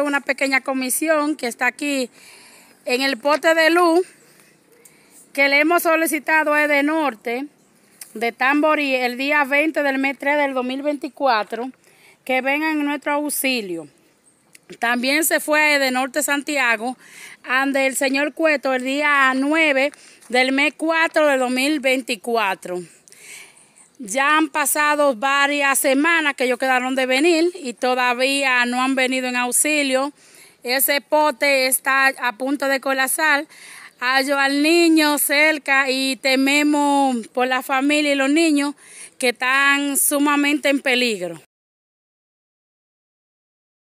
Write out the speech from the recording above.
es una pequeña comisión que está aquí en el pote de luz que le hemos solicitado a Ede Norte de Tamborí el día 20 del mes 3 del 2024 que vengan en nuestro auxilio. También se fue de Norte Santiago ante el señor Cueto el día 9 del mes 4 del 2024. Ya han pasado varias semanas que ellos quedaron de venir y todavía no han venido en auxilio. Ese pote está a punto de colapsar. Hallo al niño cerca y tememos por la familia y los niños que están sumamente en peligro.